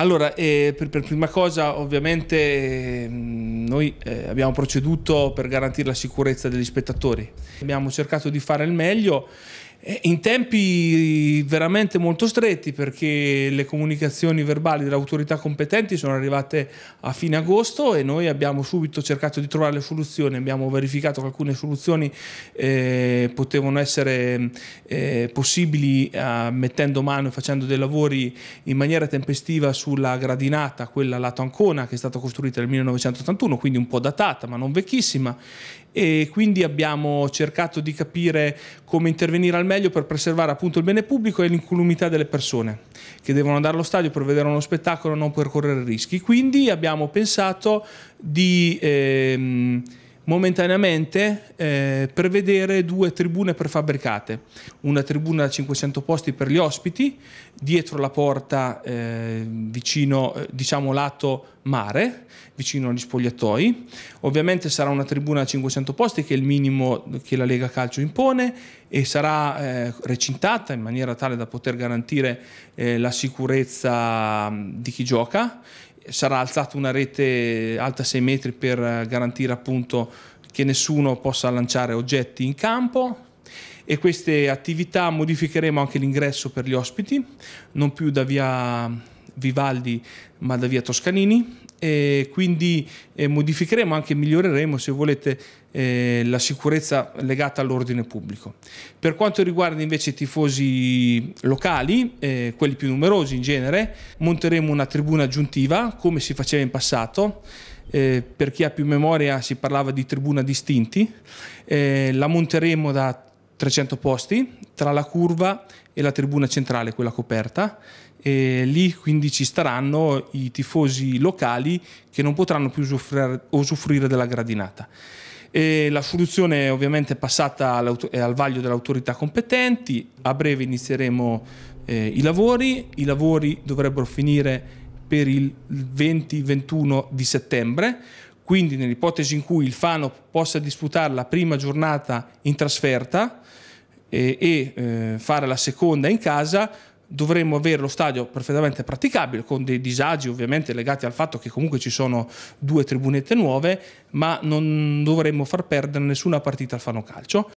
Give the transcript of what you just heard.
Allora, eh, per, per, prima cosa ovviamente ehm, noi eh, abbiamo proceduto per garantire la sicurezza degli spettatori, abbiamo cercato di fare il meglio eh, in tempi veramente molto stretti perché le comunicazioni verbali delle autorità competenti sono arrivate a fine agosto e noi abbiamo subito cercato di trovare le soluzioni, abbiamo verificato che alcune soluzioni eh, potevano essere eh, possibili eh, mettendo mano e facendo dei lavori in maniera tempestiva sulla gradinata, quella lato Ancona che è stata costruita nel 1981, quindi un po' datata ma non vecchissima e quindi abbiamo cercato di capire come intervenire al meglio per preservare appunto il bene pubblico e l'incolumità delle persone che devono andare allo stadio per vedere uno spettacolo e non per correre rischi. Quindi abbiamo pensato di... Ehm, momentaneamente eh, prevedere due tribune prefabbricate, una tribuna da 500 posti per gli ospiti, dietro la porta eh, vicino, eh, diciamo, lato mare, vicino agli spogliatoi. Ovviamente sarà una tribuna da 500 posti che è il minimo che la Lega Calcio impone e sarà eh, recintata in maniera tale da poter garantire eh, la sicurezza di chi gioca sarà alzata una rete alta 6 metri per eh, garantire appunto che nessuno possa lanciare oggetti in campo e queste attività modificheremo anche l'ingresso per gli ospiti, non più da via Vivaldi ma da via Toscanini e quindi eh, modificheremo anche miglioreremo se volete eh, la sicurezza legata all'ordine pubblico. Per quanto riguarda invece i tifosi locali, eh, quelli più numerosi in genere, monteremo una tribuna aggiuntiva come si faceva in passato. Eh, per chi ha più memoria si parlava di tribuna distinti, eh, la monteremo da 300 posti tra la curva e la tribuna centrale, quella coperta. E lì quindi ci staranno i tifosi locali che non potranno più usufruire, usufruire della gradinata. E la soluzione ovviamente è passata eh, al vaglio delle autorità competenti, a breve inizieremo eh, i lavori, i lavori dovrebbero finire per il 20-21 di settembre, quindi nell'ipotesi in cui il Fano possa disputare la prima giornata in trasferta e, eh, e eh, fare la seconda in casa, dovremmo avere lo stadio perfettamente praticabile, con dei disagi ovviamente legati al fatto che comunque ci sono due tribunette nuove, ma non dovremmo far perdere nessuna partita al Fano Calcio.